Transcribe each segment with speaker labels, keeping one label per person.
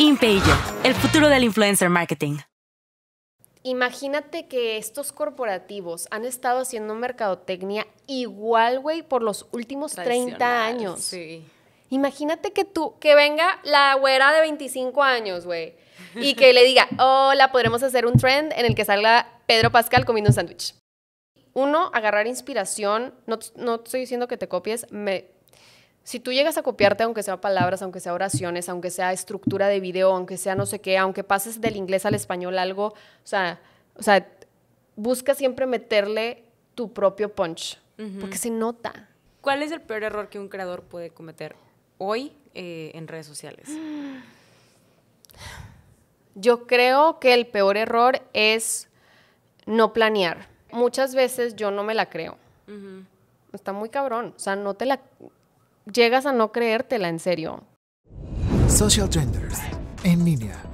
Speaker 1: Impeyo, el futuro del influencer marketing.
Speaker 2: Imagínate que estos corporativos han estado haciendo mercadotecnia igual, güey, por los últimos 30 años. Sí. Imagínate que tú, que venga la güera de 25 años, güey,
Speaker 1: y que le diga,
Speaker 2: hola, podremos hacer un trend en el que salga Pedro Pascal comiendo un sándwich. Uno, agarrar inspiración, no, no estoy diciendo que te copies, me, si tú llegas a copiarte, aunque sea palabras, aunque sea oraciones, aunque sea estructura de video, aunque sea no sé qué, aunque pases del inglés al español algo, o sea, sea busca siempre meterle tu propio punch, porque se nota.
Speaker 1: ¿Cuál es el peor error que un creador puede cometer hoy eh, en redes sociales?
Speaker 2: Yo creo que el peor error es no planear. Muchas veces yo no me la creo. Está muy cabrón. O sea, no te la llegas a no creértela en serio. Social Genders,
Speaker 1: en línea.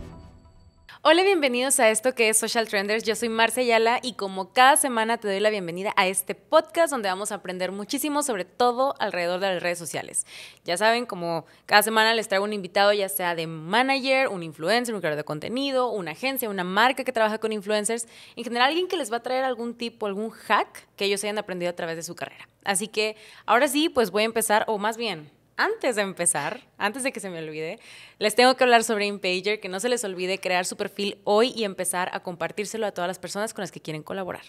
Speaker 1: Hola, bienvenidos a esto que es Social Trenders. Yo soy Marcia Ayala y como cada semana te doy la bienvenida a este podcast donde vamos a aprender muchísimo sobre todo alrededor de las redes sociales. Ya saben, como cada semana les traigo un invitado ya sea de manager, un influencer, un creador de contenido, una agencia, una marca que trabaja con influencers, en general alguien que les va a traer algún tipo, algún hack que ellos hayan aprendido a través de su carrera. Así que ahora sí, pues voy a empezar, o más bien, antes de empezar, antes de que se me olvide, les tengo que hablar sobre Impager, que no se les olvide crear su perfil hoy y empezar a compartírselo a todas las personas con las que quieren colaborar.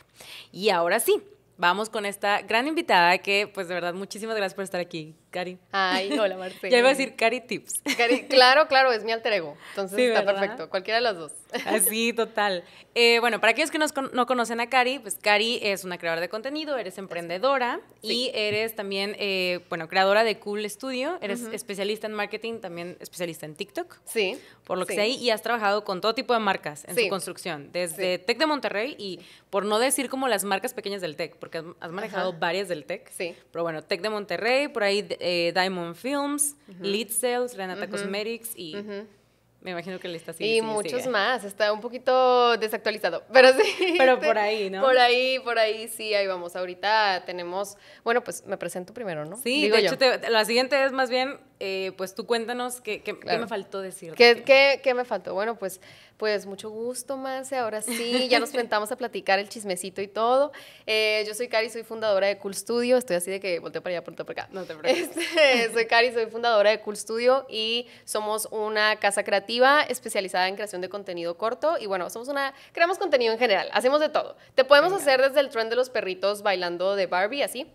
Speaker 1: Y ahora sí, vamos con esta gran invitada que, pues de verdad, muchísimas gracias por estar aquí. Cari. Ay, hola Marcela. ya iba a decir Cari Tips. Cari, claro, claro, es mi alter ego. Entonces está perfecto, cualquiera de los dos. Así, total. Eh, bueno, para aquellos que no conocen a Cari, pues Cari es una creadora de contenido, eres emprendedora y eres también, eh, bueno, creadora de Cool Studio, eres especialista en marketing, también especialista en TikTok. Sí. Por lo que sé y has trabajado con todo tipo de marcas en su construcción, desde Tech de Monterrey y por no decir como las marcas pequeñas del Tech, porque has manejado varias del Tech. Sí. Pero bueno, Tech de Monterrey, por ahí... Eh, Diamond Films, Lead Sales, Renata Cosmetics y... Me imagino que le está siguiendo. Y muchos más,
Speaker 2: está un poquito desactualizado, pero sí. Pero por ahí, ¿no? Por ahí, por ahí, sí, ahí vamos. Ahorita tenemos, bueno, pues me presento primero, ¿no? Sí, de hecho,
Speaker 1: la siguiente es más bien eh, pues tú cuéntanos qué, me faltó decir. ¿Qué,
Speaker 2: me faltó? Bueno, pues, pues mucho gusto, Mase. Ahora sí, ya nos sentamos a platicar el chismecito y todo. Eh, yo soy Cari, soy fundadora de Cool Studio. Estoy así de que volteo para allá, volteo para acá. No te preocupes. Este, soy Cari, soy fundadora de Cool Studio y somos una casa creativa especializada en creación de contenido corto. Y bueno, somos una, creamos contenido en general, hacemos de todo. Te podemos hacer desde el trend de los perritos bailando de Barbie, así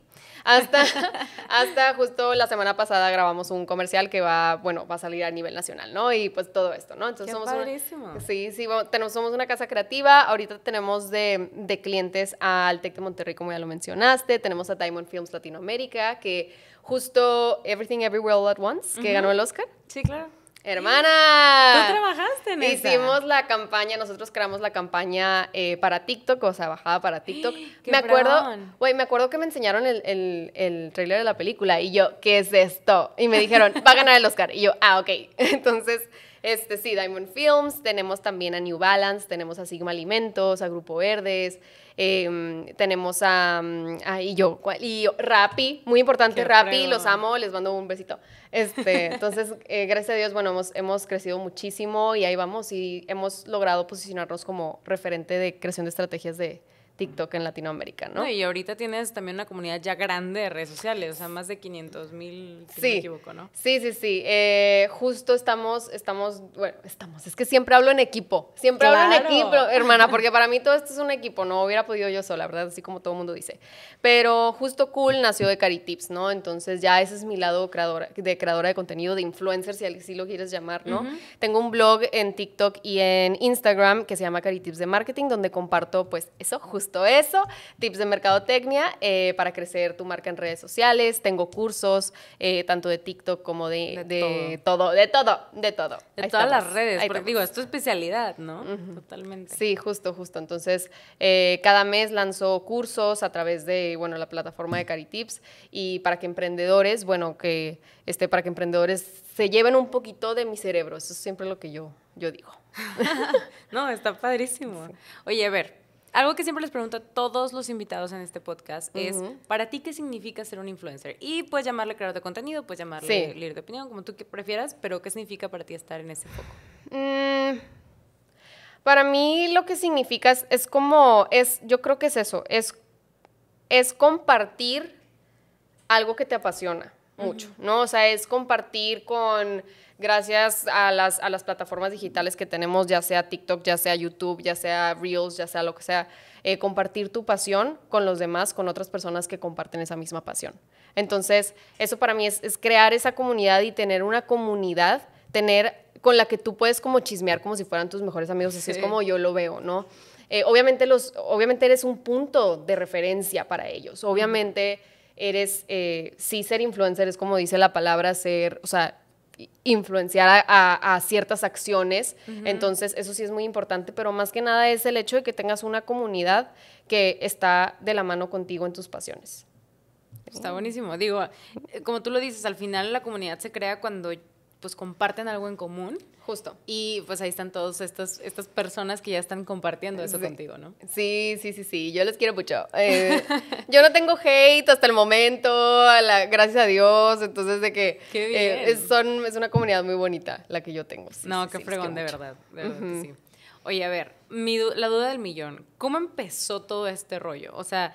Speaker 2: hasta, hasta justo la semana pasada grabamos un comercial que va, bueno, va a salir a nivel nacional, ¿no? Y pues todo esto, ¿no? Entonces somos Una, sí, sí, somos una casa creativa. Ahorita tenemos de, clientes al Tec de Monterrey, como ya lo mencionaste. Tenemos a Diamond Films Latinoamérica, que justo Everything Everywhere All at Once, que ganó el Oscar. Sí, claro. Hermana. ¿Tú trabajaste en Hicimos la campaña, nosotros creamos la campaña eh, para TikTok, o sea, bajada para TikTok. me acuerdo, güey, me acuerdo que me enseñaron el, el, el, trailer de la película y yo, ¿qué es esto? Y me dijeron, va a ganar el Oscar. Y yo, ah, ok. Entonces, este, sí, Diamond Films, tenemos también a New Balance, tenemos a Sigma Alimentos, a Grupo Verdes, em, tenemos a, mm, a, y yo, y Rappi, muy importante, Rappi, los amo, les mando un besito. Este, entonces, eh, gracias a Dios, bueno, hemos, hemos crecido muchísimo y ahí vamos y hemos logrado posicionarnos como referente de creación de estrategias de, TikTok en Latinoamérica,
Speaker 1: ¿no? Y ahorita tienes también una comunidad ya grande de redes sociales, o sea, más de 500 mil, si no me equivoco, ¿no?
Speaker 2: Sí, sí, sí. Eh, justo estamos, estamos, bueno, estamos, es que siempre hablo en equipo, siempre hablo en equipo, hermana, porque para mí todo esto es un equipo, no hubiera podido yo sola, ¿verdad? Así como todo el mundo dice. Pero justo Cool nació de Caritips, ¿no? Entonces ya ese es mi lado creadora, de creadora de contenido, de influencer, si así lo quieres llamar, ¿no? Tengo un blog en TikTok y en Instagram que se llama Caritips de Marketing, donde comparto, pues, eso justo eso, tips de mercadotecnia eh, para crecer tu marca en redes sociales. Tengo cursos eh, tanto de TikTok como de, de, todo. de todo, de todo. De todas las redes, porque digo, es tu especialidad, ¿no? Totalmente. Sí, justo, justo. Entonces, eh, cada mes lanzo cursos a través de, bueno, la plataforma de Caritips y para que emprendedores, bueno, que este, para que emprendedores se lleven un poquito de mi cerebro. Eso es siempre lo que yo, yo digo.
Speaker 1: no, está padrísimo. Oye, a ver, algo que siempre les pregunto a todos los invitados en este podcast es, ¿para ti qué significa ser un influencer? Y puedes llamarle creador de contenido, puedes llamarle líder de opinión, como tú prefieras, pero ¿qué significa para ti estar en ese foco?
Speaker 2: Mm, para mí lo que significa es, como, es, yo creo que es eso, es, es compartir algo que te apasiona mucho, ¿no? O sea, es compartir con gracias a las, a las plataformas digitales que tenemos, ya sea TikTok, ya sea YouTube, ya sea Reels, ya sea lo que sea, eh, compartir tu pasión con los demás, con otras personas que comparten esa misma pasión. Entonces, eso para mí es, es crear esa comunidad y tener una comunidad, tener con la que tú puedes como chismear como si fueran tus mejores amigos, así es como yo lo veo, ¿no? Eh, obviamente, los, obviamente eres un punto de referencia para ellos, obviamente eres, eh, sí ser influencer es como dice la palabra, ser, o sea, influenciar a, ciertas acciones. Entonces, eso sí es muy importante, pero más que nada es el hecho de que tengas una comunidad que está de la mano contigo en tus pasiones.
Speaker 1: Está buenísimo. Digo, eh, como tú lo dices, al final la comunidad se crea cuando pues comparten algo en común. Justo. Y pues ahí están todas estas, personas que ya están compartiendo eso contigo, ¿no? Sí, sí, sí, sí. Yo les quiero mucho. Eh,
Speaker 2: yo no tengo hate hasta el momento, a la, gracias a Dios. Entonces, de que eh, es, son, es una comunidad muy bonita la que yo tengo. no, qué fregón, de verdad. sí.
Speaker 1: Oye, a ver, mi, la duda del millón. ¿Cómo empezó todo este rollo? O sea,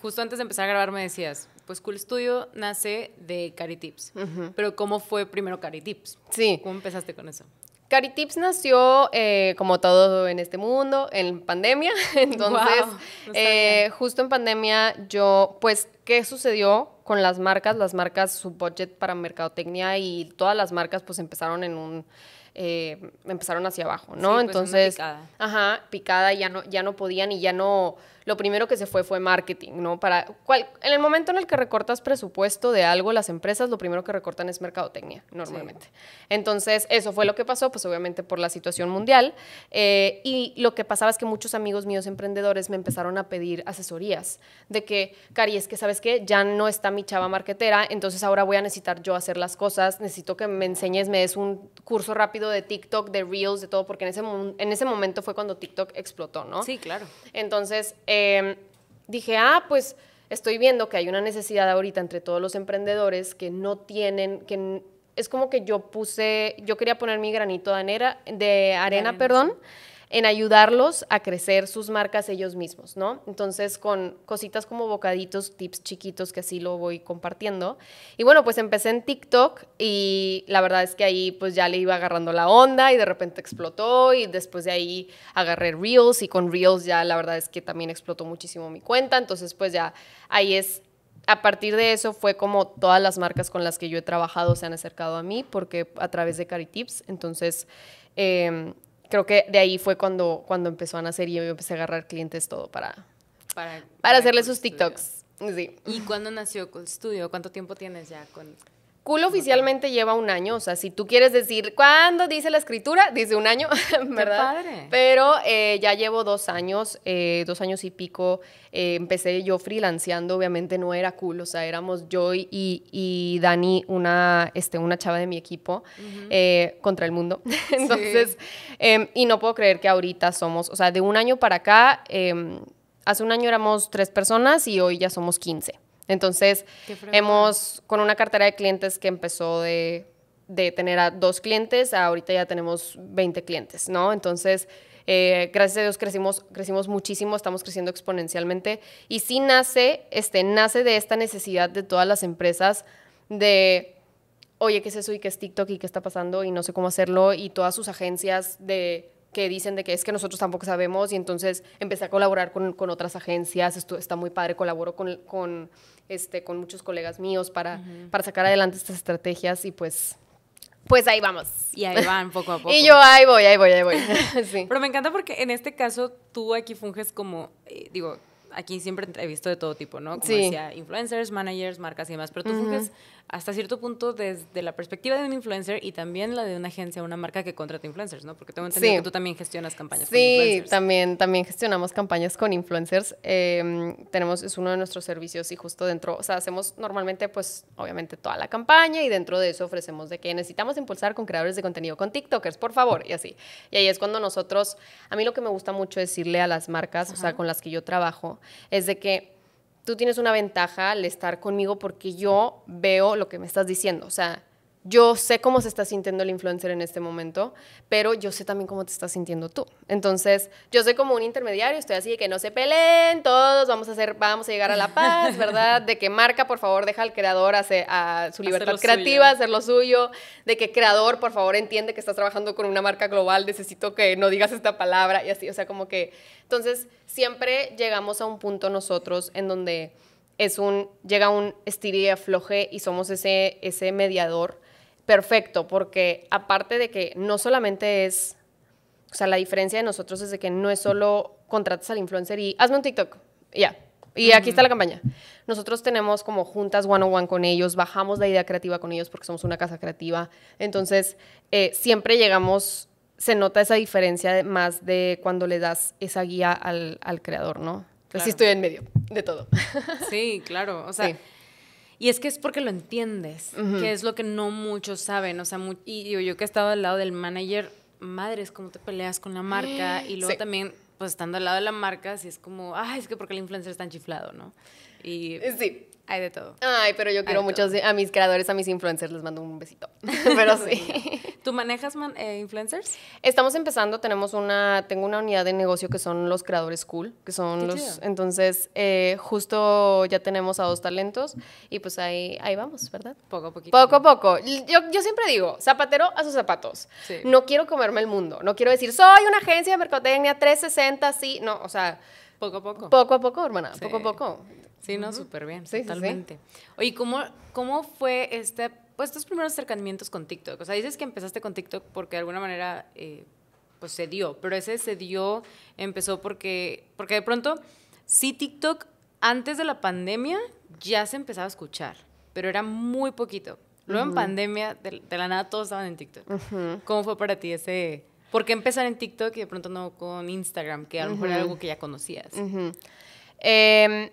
Speaker 1: justo antes de empezar a grabar me decías, pues Cool Studio nace de Caritips. Pero ¿cómo fue primero Caritips? Sí. ¿Cómo empezaste con eso? Caritips
Speaker 2: nació, eh, como todo en este mundo, en pandemia. Entonces, eh, justo en pandemia, yo, pues, ¿qué sucedió con las marcas? Las marcas, su budget para mercadotecnia y todas las marcas, pues, empezaron en un... Eh, empezaron hacia abajo, ¿no? Pues, Entonces, ajá, picada, ya no, ya no podían y ya no, lo primero que se fue fue marketing, ¿no? Para cual, en el momento en el que recortas presupuesto de algo, las empresas lo primero que recortan es mercadotecnia, normalmente. Entonces, eso fue lo que pasó, pues obviamente por la situación mundial. Eh, y lo que pasaba es que muchos amigos míos emprendedores me empezaron a pedir asesorías de que, Cari, es que, ¿sabes qué? Ya no está mi chava marketera, entonces ahora voy a necesitar yo hacer las cosas, necesito que me enseñes, me des un curso rápido de TikTok, de Reels, de todo, porque en ese, en ese momento fue cuando TikTok explotó, ¿no? Sí, claro. Entonces, Em, dije, ah, pues estoy viendo que hay una necesidad ahorita entre todos los emprendedores que no tienen, que es como que yo puse, yo quería poner mi granito de, arena, de arena, perdón en ayudarlos a crecer sus marcas ellos mismos, ¿no? Entonces, con cositas como bocaditos, tips chiquitos que así lo voy compartiendo. Y bueno, pues empecé en TikTok y la verdad es que ahí pues ya le iba agarrando la onda y de repente explotó y después de ahí agarré Reels y con Reels ya la verdad es que también explotó muchísimo mi cuenta, entonces pues ya ahí es a partir de eso fue como todas las marcas con las que yo he trabajado se han acercado a mí, porque a través de Caritips, entonces eh, creo que de ahí fue cuando, cuando empezó a nacer y yo empecé a agarrar clientes todo para,
Speaker 1: para, hacerle sus TikToks. Sí. ¿Y cuándo nació Cold Studio? ¿Cuánto tiempo tienes ya con
Speaker 2: Cool oficialmente lleva un año, o sea, si tú quieres decir cuándo dice la escritura, dice un año, ¿verdad? Pero eh, ya llevo dos años, eh, dos años y pico. Eh, empecé yo freelanceando, obviamente no era cool, o sea, éramos Joy y, Dani, una, este, una chava de mi equipo, contra el mundo. Entonces, em, y no puedo creer que ahorita somos, o sea, de un año para acá, em, hace un año éramos tres personas y hoy ya somos quince. Entonces, hemos, con una cartera de clientes que empezó de, tener a dos clientes, ahorita ya tenemos 20 clientes, ¿no? Entonces, eh, gracias a Dios crecimos, crecimos muchísimo, estamos creciendo exponencialmente. Y sí nace, este, nace de esta necesidad de todas las empresas de, oye, ¿qué es eso? ¿Y qué es TikTok? ¿Y qué está pasando? Y no sé cómo hacerlo. Y todas sus agencias de que dicen de que es que nosotros tampoco sabemos y entonces empecé a colaborar con, con otras agencias, está muy padre, colaboro con, este, con muchos colegas míos para, para sacar adelante estas estrategias y pues
Speaker 1: pues ahí vamos. Y ahí van poco a poco. y yo ahí voy, ahí voy, ahí voy. Pero me encanta porque en este caso tú aquí funges como, eh, digo, aquí siempre he visto de todo tipo, ¿no? Como decía, influencers, managers, marcas y demás, pero tú funges hasta cierto punto desde la perspectiva de un influencer y también la de una agencia, una marca que contrata influencers, ¿no? Porque tengo entendido que tú también gestionas campañas sí, con influencers.
Speaker 2: Sí, también, también gestionamos campañas con influencers. Em, tenemos, es uno de nuestros servicios y justo dentro, o sea, hacemos normalmente, pues, obviamente toda la campaña y dentro de eso ofrecemos de que necesitamos impulsar con creadores de contenido, con TikTokers, por favor, y así. Y ahí es cuando nosotros, a mí lo que me gusta mucho decirle a las marcas, o sea, con las que yo trabajo, es de que tú tienes una ventaja al estar conmigo porque yo veo lo que me estás diciendo. O sea, yo sé cómo se está sintiendo el influencer en este momento, pero yo sé también cómo te estás sintiendo tú. Entonces, yo soy como un intermediario, estoy así de que no se peleen, todos vamos a hacer, vamos a llegar a la paz, ¿verdad? De que marca, por favor, deja al creador a su libertad creativa, hacer lo suyo, de que creador, por favor, entiende que estás trabajando con una marca global, necesito que no digas esta palabra y así, o sea, como que entonces siempre llegamos a un punto nosotros en donde es un llega un estiría floje y somos ese ese mediador perfecto, porque aparte de que no solamente es, o sea, la diferencia de nosotros es de que no es solo contratas al influencer y hazme un TikTok, ya. Y aquí está la campaña. Nosotros tenemos como juntas one-on-one con ellos, bajamos la idea creativa con ellos porque somos una casa creativa. Entonces, eh, siempre llegamos, se nota esa diferencia más de cuando le das esa guía al, creador, ¿no? Claro. sí estoy en medio
Speaker 1: de todo. Sí, claro. O sea, y es que es porque lo entiendes, que es lo que no muchos saben. O sea, y yo, que he estado al lado del manager, madres, cómo te peleas con la marca. y luego también, pues estando al lado de la marca, si es como, ay, es que porque el influencer está enchiflado, ¿no? Y sí. Hay de todo. Ay, pero yo quiero muchos. A mis
Speaker 2: creadores, a mis influencers les mando un besito. pero sí.
Speaker 1: ¿Tú manejas eh, influencers?
Speaker 2: Estamos empezando, tenemos una, tengo una unidad de negocio que son los creadores cool, que son los, entonces eh, justo ya tenemos a dos talentos y pues ahí, ahí vamos, ¿verdad? Poco a poquito. Poco a poco. Yo, yo siempre digo, zapatero a sus zapatos. No quiero comerme el mundo, no quiero decir, soy una agencia de mercadotecnia 360, sí, no, o sea... Poco a poco. Poco a poco,
Speaker 1: hermana, poco a poco. Sí, no, súper bien, sí, totalmente. Oye, ¿cómo, ¿cómo fue este pues tus primeros acercamientos con TikTok? O sea, dices que empezaste con TikTok porque de alguna manera eh, pues se dio, pero ese se dio empezó porque, porque de pronto, sí TikTok antes de la pandemia ya se empezaba a escuchar, pero era muy poquito. Luego en pandemia, de, la nada todos estaban en TikTok. ¿Cómo fue para ti ese...? ¿Por qué empezar en TikTok y de pronto no con Instagram, que a lo mejor era algo que ya conocías?
Speaker 2: Eh,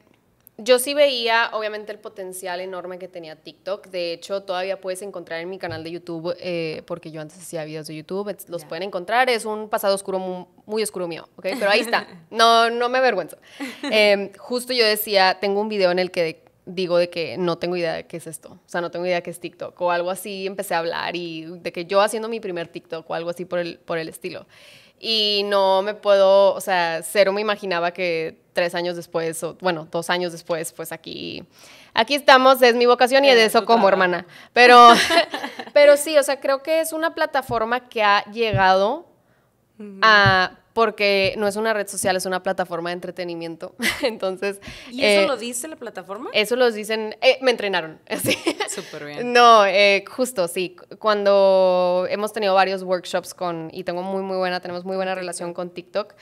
Speaker 2: yo sí veía, obviamente, el potencial enorme que tenía TikTok. De hecho, todavía puedes encontrar en mi canal de YouTube, eh, porque yo antes hacía videos de YouTube, los pueden encontrar. Es un pasado oscuro, muy, oscuro mío, ¿ok? Pero ahí está. No, no me avergüenzo. Em, justo yo decía, tengo un video en el que digo de que no tengo idea de qué es esto. O sea, no tengo idea de qué es TikTok o algo así. Empecé a hablar y de que yo haciendo mi primer TikTok o algo así por el, por el estilo y no me puedo, o sea, cero me imaginaba que tres años después, o bueno, dos años después, pues aquí, aquí estamos, es mi vocación y de eso como hermana. Pero, pero sí, o sea, creo que es una plataforma que ha llegado a porque no es una red social, es una plataforma de entretenimiento. Entonces. ¿Y eso eh, lo dice la plataforma? Eso lo dicen. Eh, me entrenaron. Así. Súper bien. No, eh, justo, sí. Cuando hemos tenido varios workshops con. Y tengo muy, muy buena, tenemos muy buena relación con TikTok.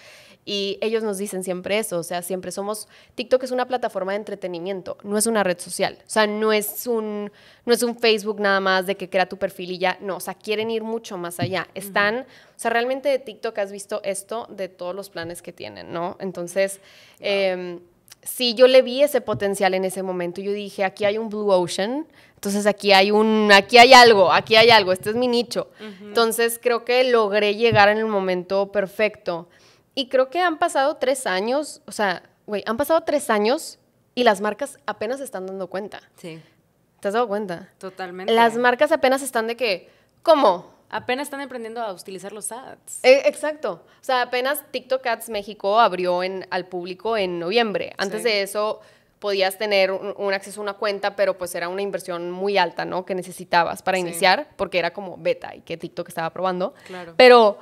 Speaker 2: Y ellos nos dicen siempre eso, o sea, siempre somos, TikTok es una plataforma de entretenimiento, no es una red social, o sea, no es un, no es un Facebook nada más de que crea tu perfil y ya, no, o sea, quieren ir mucho más allá. Están, o sea, realmente de TikTok has visto esto de todos los planes que tienen, ¿no? Entonces, em, sí, yo le vi ese potencial en ese momento. Yo dije, aquí hay un blue ocean, entonces aquí hay un, aquí hay algo, aquí hay algo, este es mi nicho. Entonces creo que logré llegar en el momento perfecto. Y creo que han pasado tres años, o sea, güey, han pasado tres años y las marcas apenas se están dando cuenta. Sí. ¿Te has dado cuenta?
Speaker 1: Totalmente. Las
Speaker 2: marcas apenas están de que, ¿cómo?
Speaker 1: Apenas están emprendiendo a utilizar los ads.
Speaker 2: E, exacto. O sea, apenas TikTok Ads México abrió en, al público en noviembre. Antes de eso podías tener un, acceso a una cuenta, pero pues era una inversión muy alta, ¿no? Que necesitabas para iniciar, porque era como beta y que TikTok estaba probando. Claro. Pero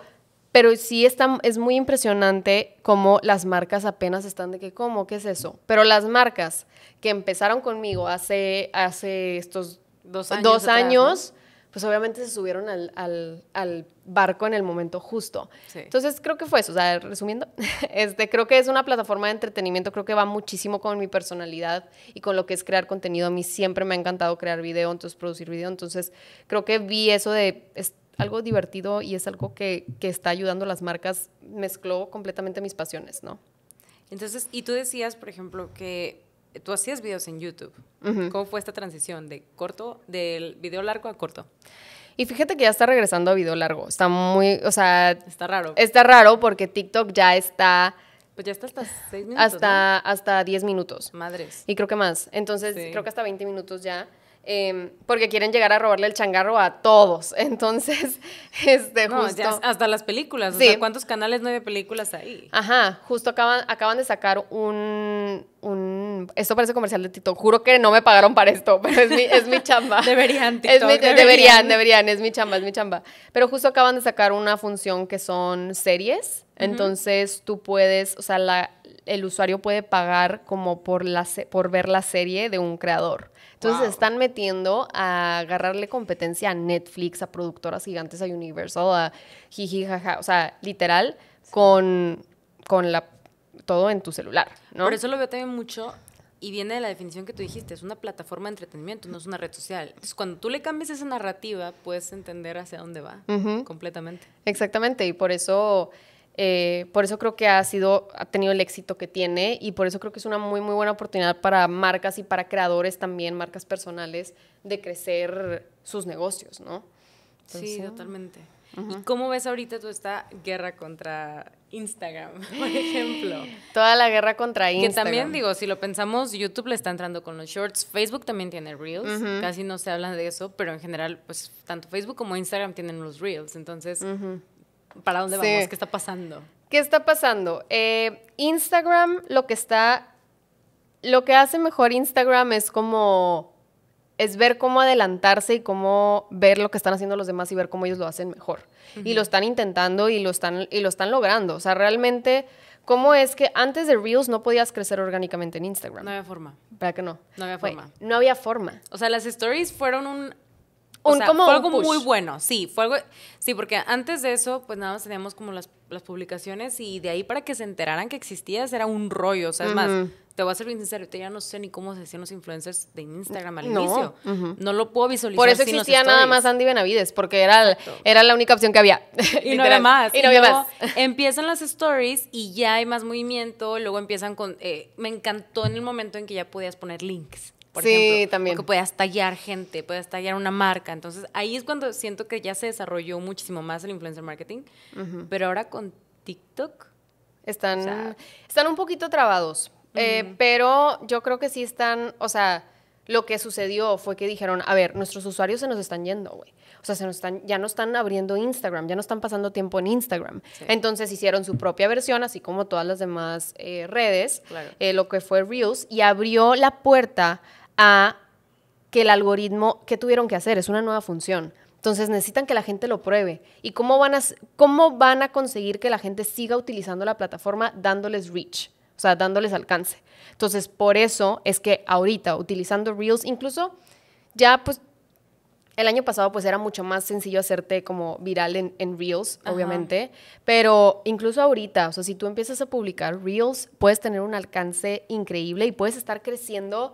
Speaker 2: pero sí está, es muy impresionante cómo las marcas apenas están de que, ¿cómo? ¿Qué es eso? Pero las marcas que empezaron conmigo hace, hace estos dos años, pues obviamente se subieron al, al, barco en el momento justo. Entonces creo que fue eso, o sea, resumiendo, este, creo que es una plataforma de entretenimiento, creo que va muchísimo con mi personalidad y con lo que es crear contenido. A mí siempre me ha encantado crear video, entonces producir video, entonces creo que vi eso de algo divertido y es algo que, que está ayudando a las marcas, mezcló completamente mis pasiones, ¿no?
Speaker 1: Entonces, y tú decías, por ejemplo, que tú hacías videos en YouTube. ¿Cómo fue esta transición de corto, del video largo a corto?
Speaker 2: Y fíjate que ya está regresando a video largo. Está muy, o sea... Está raro. Está raro porque TikTok ya está...
Speaker 1: Pues ya está hasta 6 minutos. Hasta,
Speaker 2: ¿no? hasta 10 minutos. Madres. Y creo que más. Entonces, creo que hasta 20 minutos ya. Em, porque quieren llegar a robarle el changarro a todos. Entonces, este, justo...
Speaker 1: hasta las películas, sí. o sea, ¿cuántos canales no películas ahí?
Speaker 2: Ajá, justo acaban, de sacar un, un... Esto parece comercial de Tito. juro que no me pagaron para esto, pero es mi, chamba. deberían,
Speaker 1: TikTok, deberían. deberían.
Speaker 2: es mi chamba, es mi chamba. Pero justo acaban de sacar una función que son series, entonces tú puedes, o sea, el usuario puede pagar como por, la, por ver la serie de un creador. Entonces están metiendo a agarrarle competencia a Netflix, a productoras gigantes, a Universal, a jiji, jaja. O sea, literal, con, con la, todo en tu celular,
Speaker 1: ¿no? Por eso lo veo también mucho y viene de la definición que tú dijiste, es una plataforma de entretenimiento, no es una red social. Entonces, cuando tú le cambias esa narrativa, puedes entender hacia dónde va completamente.
Speaker 2: Exactamente, y por eso eh, por eso creo que ha, sido, ha tenido el éxito que tiene y por eso creo que es una muy, muy buena oportunidad para marcas y para creadores también, marcas personales, de crecer sus negocios, ¿no? sí, totalmente.
Speaker 1: ¿Y cómo ves ahorita tú esta guerra contra Instagram, por ejemplo?
Speaker 2: Toda la guerra contra Instagram. Que también
Speaker 1: digo, si lo pensamos, YouTube le está entrando con los shorts, Facebook también tiene reels, casi no se habla de eso, pero en general, pues tanto Facebook como Instagram tienen los reels, entonces... ¿Para dónde vamos? ¿Qué está pasando?
Speaker 2: ¿Qué está pasando? Eh, Instagram lo que está, lo que hace mejor Instagram es como, es ver cómo adelantarse y cómo ver lo que están haciendo los demás y ver cómo ellos lo hacen mejor. Y lo están intentando y lo están, y lo están logrando. O sea, realmente, ¿cómo es que antes de Reels no podías crecer orgánicamente en Instagram? No había forma. ¿Para qué no? No había forma.
Speaker 1: no había forma. O sea, las stories fueron un fue algo muy bueno, sí, fue algo, sí, porque antes de eso, pues nada más teníamos como las, publicaciones y de ahí para que se enteraran que existías era un rollo, o sea, es más, te voy a ser bien sincero, yo ya no sé ni cómo se hacían los influencers de Instagram al inicio, no lo puedo visualizar. Por eso existía nada más
Speaker 2: Andy Benavides, porque era, era la única opción que había. y no era más. Y no había más.
Speaker 1: empiezan las stories y ya hay más movimiento, luego empiezan con, eh, me encantó en el momento en que ya podías poner links sí, también. Que puedas tallar gente, puedas tallar una marca. Entonces, ahí es cuando siento que ya se desarrolló muchísimo más el influencer marketing. Pero ahora con TikTok.
Speaker 2: Están, están un poquito trabados. Eh, pero yo creo que sí están, o sea, lo que sucedió fue que dijeron, a ver, nuestros usuarios se nos están yendo, güey. O sea, se nos están, ya no están abriendo Instagram, ya no están pasando tiempo en Instagram. Entonces hicieron su propia versión, así como todas las demás eh, redes, eh, lo que fue Reels, y abrió la puerta a que el algoritmo, ¿qué tuvieron que hacer? Es una nueva función. Entonces necesitan que la gente lo pruebe. ¿Y cómo van a, cómo van a conseguir que la gente siga utilizando la plataforma dándoles reach? O sea, dándoles alcance. Entonces, por eso es que ahorita, utilizando Reels, incluso ya pues el año pasado pues era mucho más sencillo hacerte como viral en, Reels, obviamente, pero incluso ahorita, o sea, si tú empiezas a publicar Reels, puedes tener un alcance increíble y puedes estar creciendo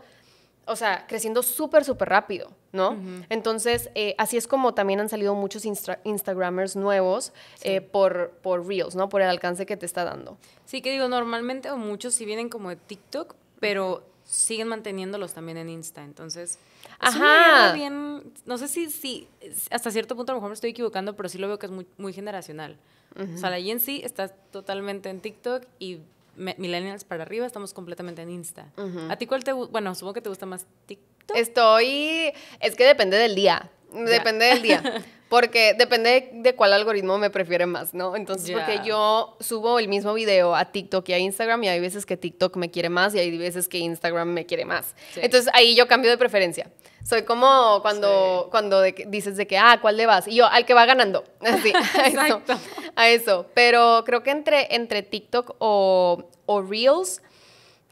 Speaker 2: o sea, creciendo súper, súper rápido, ¿no? Entonces, eh, así es como también han salido muchos Instagramers nuevos eh, por, por Reels, ¿no? Por el alcance que te está dando.
Speaker 1: Sí, que digo, normalmente o muchos sí vienen como de TikTok, pero siguen manteniéndolos también en Insta, entonces...
Speaker 2: Ajá.
Speaker 1: bien, no sé si, si, hasta cierto punto a lo mejor me estoy equivocando, pero sí lo veo que es muy, generacional. O sea, la Gen está totalmente en TikTok y millennials para arriba, estamos completamente en Insta. ¿A ti cuál te gusta? Bueno, supongo que te gusta más TikTok.
Speaker 2: Estoy, es que depende del día. Depende del día. Porque depende de cuál algoritmo me prefiere más, ¿no? Entonces, porque yo subo el mismo video a TikTok y a Instagram y hay veces que TikTok me quiere más y hay veces que Instagram me quiere más. Entonces, ahí yo cambio de preferencia. Soy como cuando, cuando dices de que, ah, ¿cuál le vas? Y yo, al que va ganando. Así, a Exacto. eso. A eso. Pero creo que entre, entre TikTok o Reels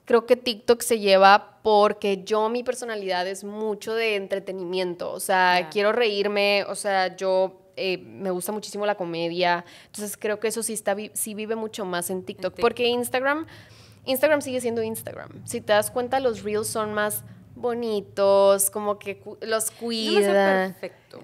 Speaker 2: creo que TikTok se lleva porque yo mi personalidad es mucho de entretenimiento, o sea, quiero reírme, o sea, yo eh, me gusta muchísimo la comedia, entonces creo que eso sí, está, sí vive mucho más en TikTok, porque Instagram, Instagram sigue siendo Instagram, si te das cuenta los reels son más bonitos, como que los cuida. Es perfecto.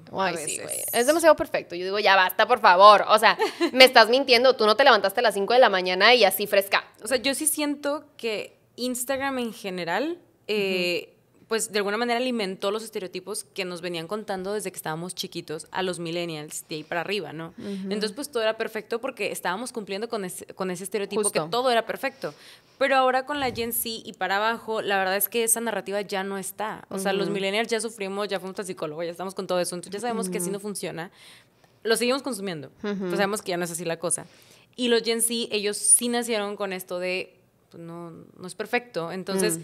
Speaker 2: Es demasiado perfecto. Yo digo, ya basta, por favor. O sea, me estás mintiendo. Tú no te levantaste a las 5 de la mañana y así fresca.
Speaker 1: O sea, yo sí siento que Instagram en general, eh, pues de alguna manera alimentó los estereotipos que nos venían contando desde que estábamos chiquitos a los millennials, de ahí para arriba, ¿no? Entonces, pues todo era perfecto porque estábamos cumpliendo con, ese, estereotipo que todo era perfecto. Pero ahora con la Gen Z y para abajo, la verdad es que esa narrativa ya no está. O sea, los millennials ya sufrimos, ya fuimos a psicólogo, ya estamos con todo eso. Entonces ya sabemos que así no funciona. Lo seguimos consumiendo. Pues sabemos que ya no es así la cosa. Y los Gen Z, ellos sí nacieron con esto de pues no, no es perfecto. Entonces, mm.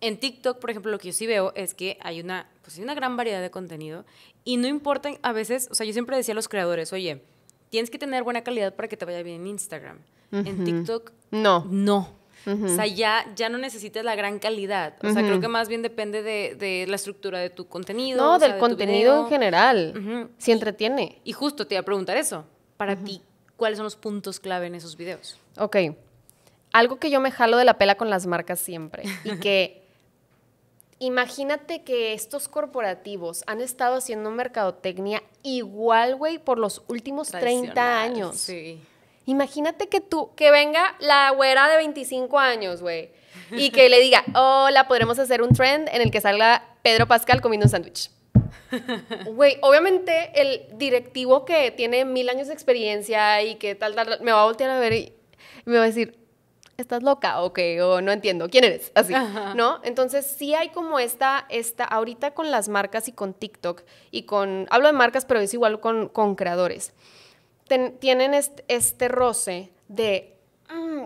Speaker 1: en TikTok, por ejemplo, lo que yo sí veo es que hay una, pues, una gran variedad de contenido y no importa, a veces, o sea, yo siempre decía a los creadores, oye, tienes que tener buena calidad para que te vaya bien en Instagram. En TikTok, no. No. O sea, ya, ya no necesitas la gran calidad. O sea, creo que más bien depende de, la estructura de tu contenido. No, del contenido en general. Si entretiene. Y, justo te iba a preguntar eso. Para ti, ¿cuáles son los puntos clave en esos videos?
Speaker 2: Ok algo que yo me jalo de la pela con las marcas siempre y que imagínate que estos corporativos han estado haciendo mercadotecnia igual, güey, por los últimos 30 años. Imagínate que tú, que venga la güera de 25 años, güey,
Speaker 1: y que le diga,
Speaker 2: hola, podremos hacer un trend en el que salga Pedro Pascal comiendo un sándwich. Güey, obviamente el directivo que tiene mil años de experiencia y que tal, tal, tal, me va a voltear a ver y me va a decir, estás loca o o no entiendo quién eres, así, ¿no? Entonces sí hay como esta, esta, ahorita con las marcas y con TikTok y con, hablo de marcas, pero es igual con, con creadores, tienen este roce de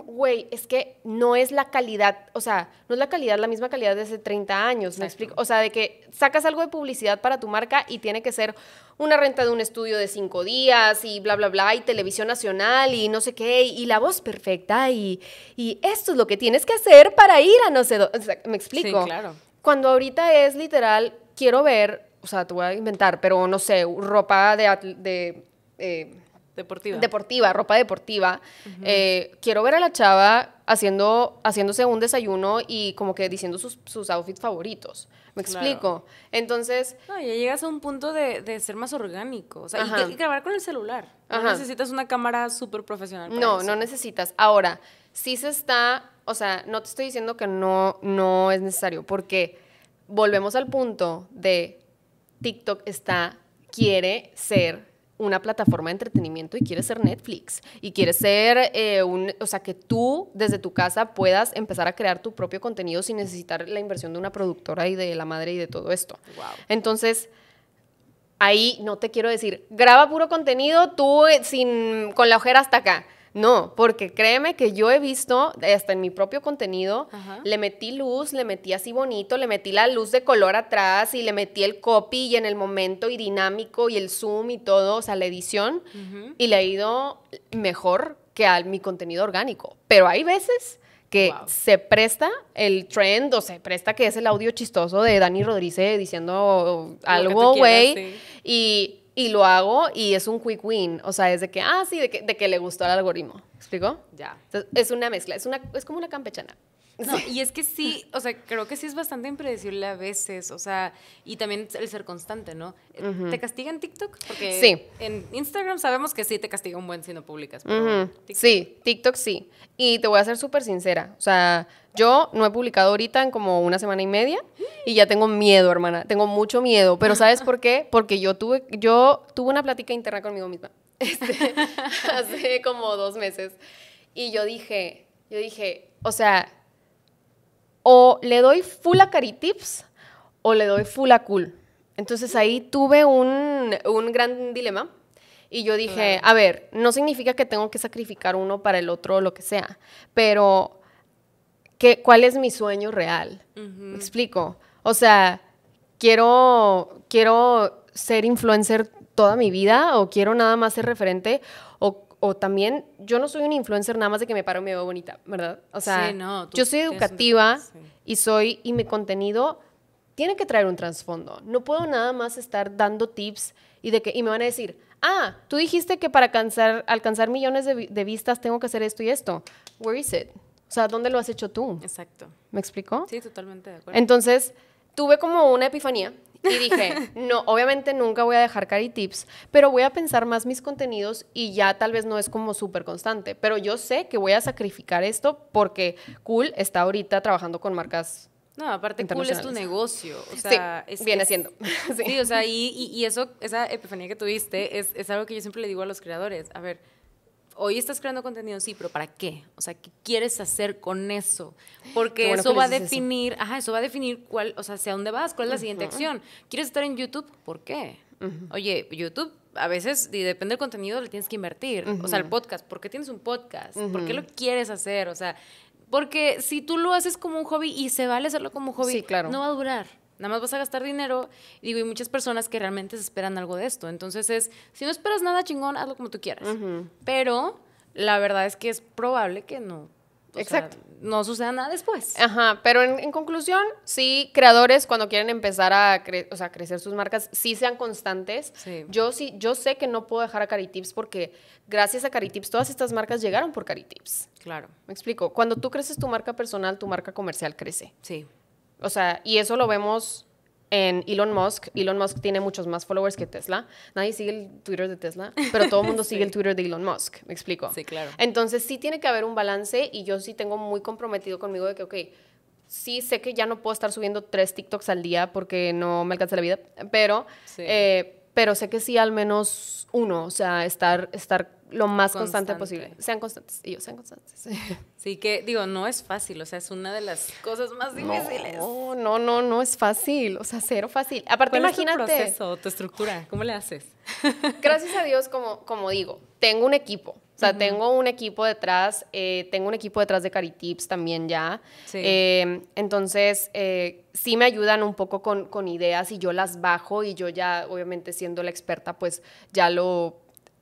Speaker 2: güey, es que no es la calidad, o sea, no es la calidad, la misma calidad de hace 30 años, ¿me explico? O sea, de que sacas algo de publicidad para tu marca y tiene que ser una renta de un estudio de cinco días y bla, bla, bla, y televisión nacional y no sé qué, y, la voz perfecta, y, esto es lo que tienes que hacer para ir a no sé dónde, ¿me explico? Sí, claro. Cuando ahorita es literal, quiero ver, o sea, te voy a inventar, pero no sé, ropa de... Eh, Deportiva. Deportiva, ropa deportiva. Eh, quiero ver a la chava haciendo, haciéndose un desayuno y como que diciendo sus, outfits favoritos. ¿Me explico?
Speaker 1: Entonces... No, ya llegas a un punto de, ser más orgánico. O sea, y, grabar con el celular. No necesitas una cámara súper profesional. no, no
Speaker 2: necesitas. Ahora, sí se está... O sea, no te estoy diciendo que no, no es necesario, porque volvemos al punto de TikTok está, quiere ser una plataforma de entretenimiento y quieres ser Netflix y quieres ser eh, un, o sea, que tú desde tu casa puedas empezar a crear tu propio contenido sin necesitar la inversión de una productora y de la madre y de todo esto. Entonces, ahí no te quiero decir, graba puro contenido tú eh, sin, con la ojera hasta acá. No, porque créeme que yo he visto, eh, hasta en mi propio contenido, le metí luz, le metí así bonito, le metí la luz de color atrás y le metí el copy y en el momento y dinámico y el zoom y todo, o sea, la edición, y le ha ido mejor que a mi contenido orgánico. Pero hay veces que se presta el trend o se presta que es el audio chistoso de Dani Rodríguez diciendo algo, güey, y y lo hago y es un quick win. O sea, es de que, ah, sí, de que, de que le gustó al algoritmo. ¿explico? Ya. es una mezcla, es, una, es como una campechana
Speaker 1: y es que sí, o sea, creo que sí es bastante impredecible a veces, o sea, y también el ser constante, ¿no? Eh, ¿Te castiga ¿Te castigan TikTok? Porque sí. en Instagram sabemos que sí te castiga un buen si no publicas. Pero
Speaker 2: Sí, TikTok sí. Y te voy a ser súper sincera, o sea, yo no he publicado ahorita en como una semana y media y ya tengo miedo, hermana, tengo mucho miedo, pero ¿sabes por qué? Porque yo tuve, yo tuve una plática interna conmigo misma este, hace como dos meses y yo dije, yo dije, o sea, o le doy full a Caritips o le doy full a Cool. Entonces ahí tuve un, gran dilema y yo dije, a ver, no significa que tengo que sacrificar uno para el otro o lo que sea, pero ¿qué, ¿cuál es mi sueño real? explico? O sea, quiero, quiero ser influencer toda mi vida o quiero nada más ser referente o o también yo no soy un influencer nada más de que me paro y me veo bonita, ¿verdad? O sea, sí, no, yo soy educativa y soy y mi contenido tiene que traer un trasfondo. No puedo nada más estar dando tips y de que y me van a decir, "Ah, tú dijiste que para alcanzar alcanzar millones de, de vistas tengo que hacer esto y esto." Where is it? O sea, ¿dónde lo has hecho tú? Exacto. ¿Me explicó?
Speaker 1: Sí, totalmente de acuerdo.
Speaker 2: Entonces, tuve como una epifanía y dije, no, obviamente nunca voy a dejar Cari Tips, pero voy a pensar más mis contenidos y ya tal vez no es como súper constante, pero yo sé que voy a sacrificar esto porque Cool está ahorita trabajando con marcas
Speaker 1: no, aparte cool es tu negocio. O sea, sí, viene siendo. Sí. o sea, y, eso, esa epifanía que tuviste es, es algo que yo siempre le digo a los creadores. A ver, hoy estás creando contenido, sí, pero ¿para qué? O sea, ¿qué quieres hacer con eso? Porque eso va a definir, ajá, eso va a definir cuál, o sea, hacia dónde vas, cuál es la siguiente acción. ¿Quieres estar en YouTube? ¿Por qué? Oye, YouTube a veces, y depende del contenido, le tienes que invertir. O sea, el podcast, ¿por qué tienes un podcast? ¿Por qué lo quieres hacer? O sea, porque si tú lo haces como un hobby y se vale hacerlo como hobby, no va a durar. Nada más vas a gastar dinero. Digo, hay muchas personas que realmente se esperan algo de esto. Entonces es, si no esperas nada chingón, hazlo como tú quieras. Pero la verdad es que es probable que no. Exacto. no suceda nada después. Ajá, pero en,
Speaker 2: conclusión, sí, creadores cuando quieren empezar a o sea, crecer sus marcas, sí sean constantes. Yo sí, yo sé que no puedo dejar a Caritips porque gracias a Caritips todas estas marcas llegaron por Caritips. Claro. Me explico, cuando tú creces tu marca personal, tu marca comercial crece. Sí. O sea, y eso lo vemos en Elon Musk. Elon Musk tiene muchos más followers que Tesla. Nadie sigue el Twitter de Tesla, pero todo el mundo sigue el Twitter de Elon Musk. ¿Me explico? Sí, claro. Entonces sí tiene que haber un balance y yo sí tengo muy comprometido conmigo de que, ok, sí sé que ya no puedo estar subiendo tres TikToks al día porque no me alcanza la vida, pero, eh, pero sé que sí al menos uno, o sea, estar, estar lo más constante, posible. Sean constantes. Y yo, sean constantes.
Speaker 1: Sí, que digo, no es fácil. O sea, es una de las cosas más difíciles. No,
Speaker 2: no, no, no es fácil. O sea, cero fácil. Aparte, imagínate. Es tu proceso,
Speaker 1: tu estructura? ¿Cómo le haces?
Speaker 2: Gracias a Dios, como, como digo, tengo un equipo. O sea, tengo un equipo detrás, eh, tengo un equipo detrás de Caritips también ya. Sí. Em, entonces, eh, sí me ayudan un poco con, con ideas y yo las bajo y yo ya, obviamente siendo la experta, pues ya lo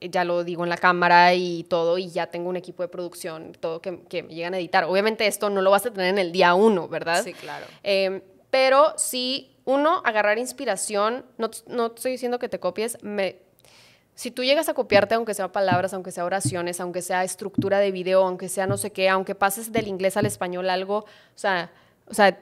Speaker 2: eh, ya lo digo en la cámara y todo, y ya tengo un equipo de producción, todo que, me llegan a editar. Obviamente esto no lo vas a tener en el día uno, ¿verdad? Sí, claro. Em, pero si uno, agarrar inspiración, no, no estoy diciendo que te copies, me, si tú llegas a copiarte, aunque sea palabras, aunque sea oraciones, aunque sea estructura de video, aunque sea no sé qué, aunque pases del inglés al español algo, o sea, o sea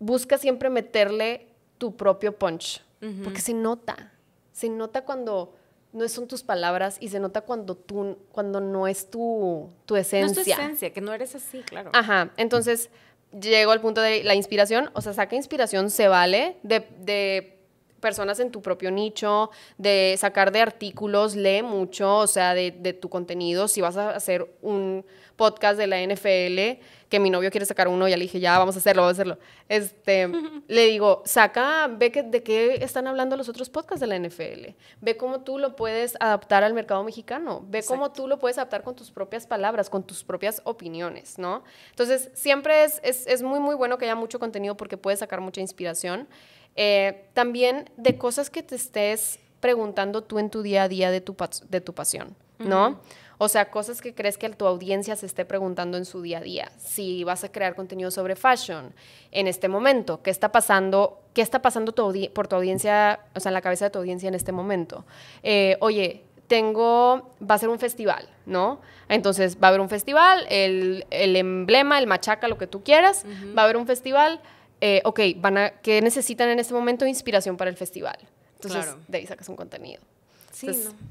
Speaker 2: busca siempre meterle tu propio punch, porque se nota, se nota cuando no son tus palabras y se nota cuando tú, cuando no es tu, esencia. No es tu esencia,
Speaker 1: que no eres así, claro. Ajá,
Speaker 2: entonces llego al punto de la inspiración, o sea, saca inspiración, se vale de, de personas en tu propio nicho, de sacar de artículos, lee mucho, o sea, de, de tu contenido, si vas a hacer un podcast de la NFL, que mi novio quiere sacar uno, ya le dije, ya, vamos a hacerlo, vamos a hacerlo. Este, le digo, saca, ve de qué están hablando los otros podcasts de la NFL, ve cómo tú lo puedes adaptar al mercado mexicano, ve cómo tú lo puedes adaptar con tus propias palabras, con tus propias opiniones, ¿no? Entonces, siempre es, es, muy, muy bueno que haya mucho contenido porque puedes sacar mucha inspiración. Eh, también de cosas que te estés preguntando tú en tu día a día de tu, de tu pasión, ¿no? O sea, cosas que crees que tu audiencia se esté preguntando en su día a día. Si vas a crear contenido sobre fashion en este momento, ¿qué está pasando? ¿Qué está pasando por tu audiencia, o sea, en la cabeza de tu audiencia en este momento? Eh, oye, tengo, va a ser un festival, ¿no? Entonces va a haber un festival, el, emblema, el machaca, lo que tú quieras, va a haber un festival, eh, ok, van a, ¿qué necesitan en este momento? Inspiración para el festival. Entonces de ahí sacas un contenido. Sí,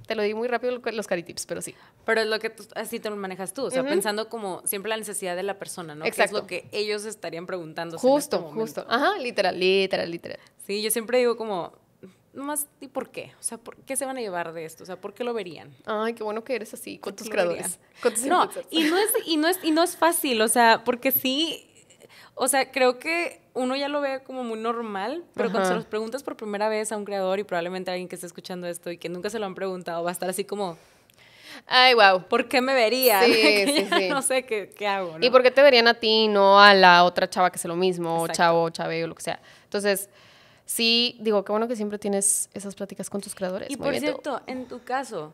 Speaker 2: Te lo di muy rápido los tips pero sí.
Speaker 1: Pero es lo que así te lo manejas tú, o sea, pensando como siempre la necesidad de la persona, ¿no? Exacto. es lo que ellos estarían preguntando. Este justo, justo.
Speaker 2: Ajá, literal, literal, literal.
Speaker 1: Sí, yo siempre digo como, nomás, ¿y por qué? O sea, ¿por qué se van a llevar de esto? O sea, ¿por qué lo verían? Ay, qué bueno que eres así, con tus creadores. no, y no, es, y, no es, y no es fácil, o sea, porque sí o sea, creo que uno ya lo ve como muy normal, pero cuando se los preguntas por primera vez a un creador y probablemente a alguien que está escuchando esto y que nunca se lo han preguntado, va a estar así como... Ay, wow. ¿Por qué me vería? Sí, sí, sí. No sé qué, hago. ¿no? ¿Y por qué te verían a ti y no a la otra chava que es lo mismo, o chavo,
Speaker 2: chave, o lo que sea? Entonces, sí, digo, qué bueno que siempre tienes esas pláticas con tus creadores. Y por cierto,
Speaker 1: en tu caso,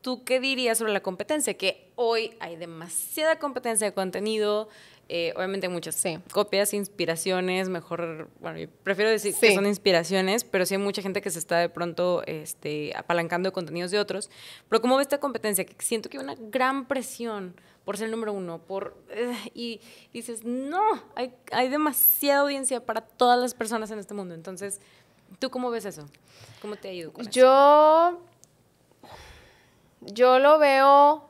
Speaker 1: ¿tú qué dirías sobre la competencia? Que hoy hay demasiada competencia de contenido, eh, obviamente muchas copias, inspiraciones, mejor, bueno, prefiero decir que son inspiraciones, pero sí hay mucha gente que se está de pronto este, apalancando contenidos de otros. Pero ¿cómo ves esta competencia? Que siento que hay una gran presión por ser el número uno, por, eh, y dices, no, hay, hay demasiada audiencia para todas las personas en este mundo. Entonces, ¿tú cómo ves eso? ¿Cómo te ha ido? yo, yo lo veo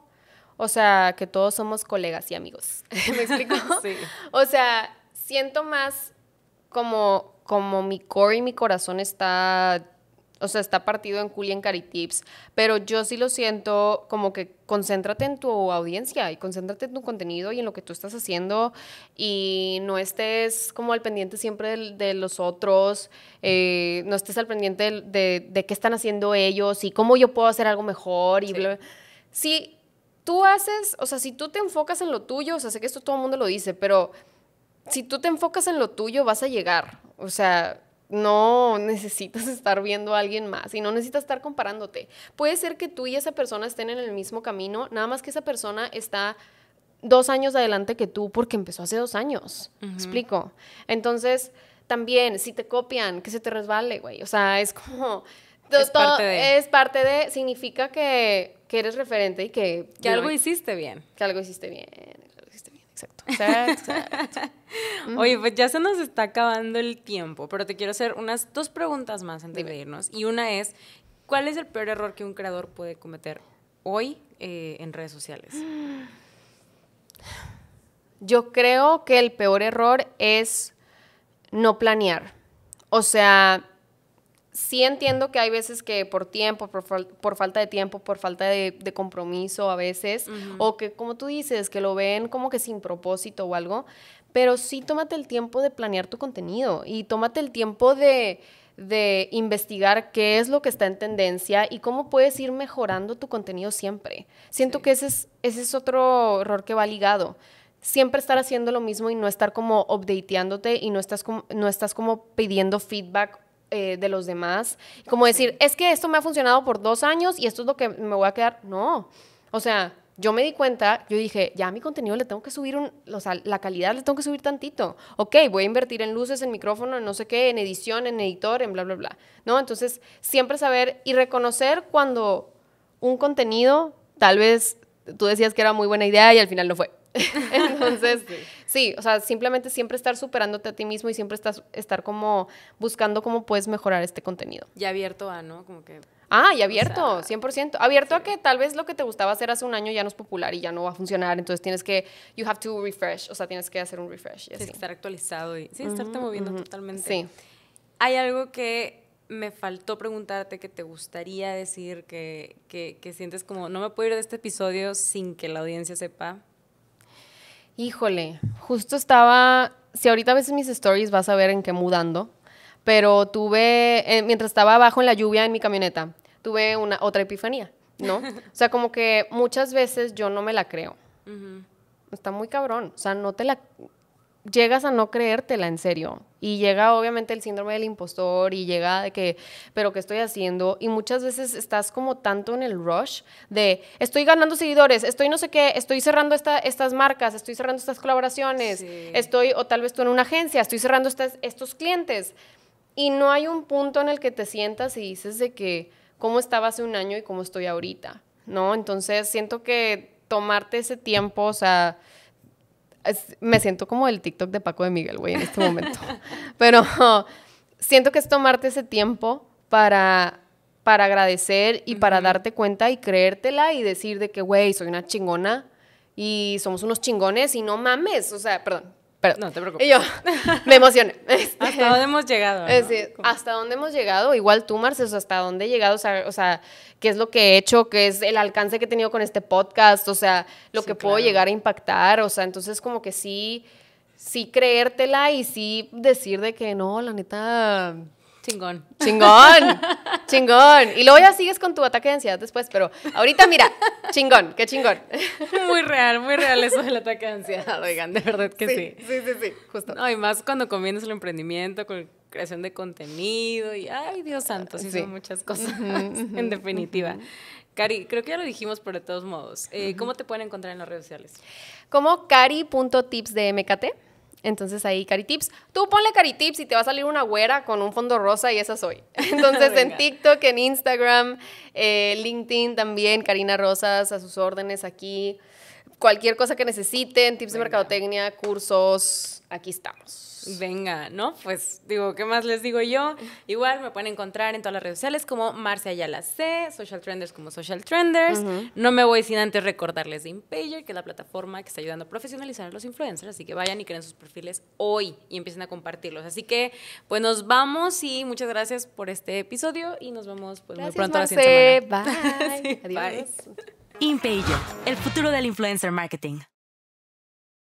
Speaker 1: o sea,
Speaker 2: que todos somos colegas y amigos. ¿Me explico? sí. O sea, siento más como, como mi core y mi corazón está o sea, está partido en y en Caritips, pero yo sí lo siento como que concéntrate en tu audiencia y concéntrate en tu contenido y en lo que tú estás haciendo y no estés como al pendiente siempre de, los otros, eh, no estés al pendiente de, qué están haciendo ellos y cómo yo puedo hacer algo mejor y Sí, tú haces, o sea, si tú te enfocas en lo tuyo, o sea, sé que esto todo el mundo lo dice, pero si tú te enfocas en lo tuyo, vas a llegar. O sea, no necesitas estar viendo a alguien más y no necesitas estar comparándote. Puede ser que tú y esa persona estén en el mismo camino, nada más que esa persona está dos años adelante que tú porque empezó hace dos años. explico? Entonces, también, si te copian, que se te resbale, güey. O sea, es como es parte de. Es parte de, significa que, eres referente y que... Que algo hiciste bien. Que algo hiciste bien, hiciste bien, exacto.
Speaker 1: Oye, pues ya se nos está acabando el tiempo, pero te quiero hacer unas dos preguntas más antes de irnos. Y una es, ¿cuál es el peor error que un creador puede cometer hoy eh, en redes sociales?
Speaker 2: Yo creo que el peor error es no planear. O sea, sí entiendo que hay veces que por tiempo, por, falta de tiempo, por falta de, compromiso a veces, o que como tú dices, que lo ven como que sin propósito o algo, pero sí tómate el tiempo de planear tu contenido y tómate el tiempo de investigar qué es lo que está en tendencia y cómo puedes ir mejorando tu contenido siempre. Siento que ese es, es otro error que va ligado siempre estar haciendo lo mismo y no estar como updateándote y no estás no estás como pidiendo feedback eh, de los demás. Como decir, es que esto me ha funcionado por dos años y esto es lo que me voy a quedar. No. O sea, yo me di cuenta, yo dije, ya mi contenido le tengo que subir, un, o sea, la calidad le tengo que subir tantito. Ok, voy a invertir en luces, en micrófono, en no sé qué, en edición, en editor, en bla, bla, bla. ¿No? Entonces, siempre saber y reconocer cuando un contenido, tal vez tú decías que era muy buena idea y al final no fue. Entonces, sí. o sea, simplemente siempre estar superándote a ti mismo y siempre estás, estar como buscando cómo puedes mejorar este contenido.
Speaker 1: Y abierto a, ¿no? Como que...
Speaker 2: Ah, y abierto, 100%. Abierto a que tal vez lo que te gustaba hacer hace un año ya no es popular y ya no va a funcionar, entonces tienes que,
Speaker 1: you have to refresh, o sea, tienes que hacer un refresh. Y estar actualizado y sí, estarte moviendo totalmente. Sí. Hay algo que me faltó preguntarte que te gustaría decir, que, que sientes como, no me puedo ir de este episodio sin que la audiencia sepa
Speaker 2: Híjole, justo estaba, si ahorita ves mis stories vas a ver en qué mudando, pero tuve, eh, mientras estaba abajo en la lluvia en mi camioneta, tuve una otra epifanía, ¿no? o sea, como que muchas veces yo no me la creo. Está muy cabrón, o sea, no te la, llegas a no creértela en serio. Y llega obviamente el síndrome del impostor y llega de que, pero ¿qué estoy haciendo? Y muchas veces estás como tanto en el rush de, estoy ganando seguidores, estoy no sé qué, estoy cerrando esta, estas marcas, estoy cerrando estas colaboraciones, estoy, o tal vez tú en una agencia, estoy cerrando estos clientes. Y no hay un punto en el que te sientas y dices de que, ¿cómo estaba hace un año y cómo estoy ahorita? ¿No? Entonces siento que tomarte ese tiempo, o sea me siento como el TikTok de Paco de Miguel, güey, en este momento. Pero siento que es tomarte ese tiempo para, para agradecer y para darte cuenta y creértela y decir de que, güey, soy una chingona y somos unos chingones y no mames, o sea, perdón, pero No te preocupes. Y yo me emocioné. Este, ¿Hasta dónde hemos llegado? Es decir, ¿hasta dónde hemos llegado? Igual tú, Marces, ¿hasta dónde he llegado? O sea, ¿qué es lo que he hecho? ¿Qué es el alcance que he tenido con este podcast? O sea, lo que puedo llegar a impactar. O sea, entonces como que sí, sí creértela y sí decir de que no, la neta Chingón. Chingón. chingón. Y luego ya sigues con tu ataque de ansiedad después, pero ahorita mira, chingón, qué chingón.
Speaker 1: Muy real, muy real eso del ataque de ansiedad, oigan, de verdad que sí. Sí, sí, sí, justo. No, y más cuando comienzas el emprendimiento, con creación de contenido y, ay, Dios santo, sí, son muchas cosas, en definitiva. Cari, creo que ya lo dijimos, pero de todos modos, eh, ¿cómo te pueden encontrar en las redes sociales?
Speaker 2: Como cari.tipsdmkt. Entonces ahí, Caritips. Tú ponle Caritips y te va a salir una güera con un fondo rosa y esa soy. Entonces en TikTok, en Instagram, eh, LinkedIn también, Karina Rosas, a sus órdenes aquí
Speaker 1: cualquier cosa que necesiten, tips de mercadotecnia, cursos, aquí estamos. Venga, ¿no? Pues digo, ¿qué más les digo yo? Igual me pueden encontrar en todas las redes sociales como Marcia Yala C, Social Trenders como Social Trenders. No me voy sin antes recordarles de Impager, que es la plataforma que está ayudando a profesionalizar a los influencers, así que vayan y creen sus perfiles hoy y empiecen a compartirlos. Así que, pues nos vamos y muchas gracias por este episodio y nos vemos pues, muy pronto la siguiente Bye. Adiós. Impeyo, el futuro del influencer marketing.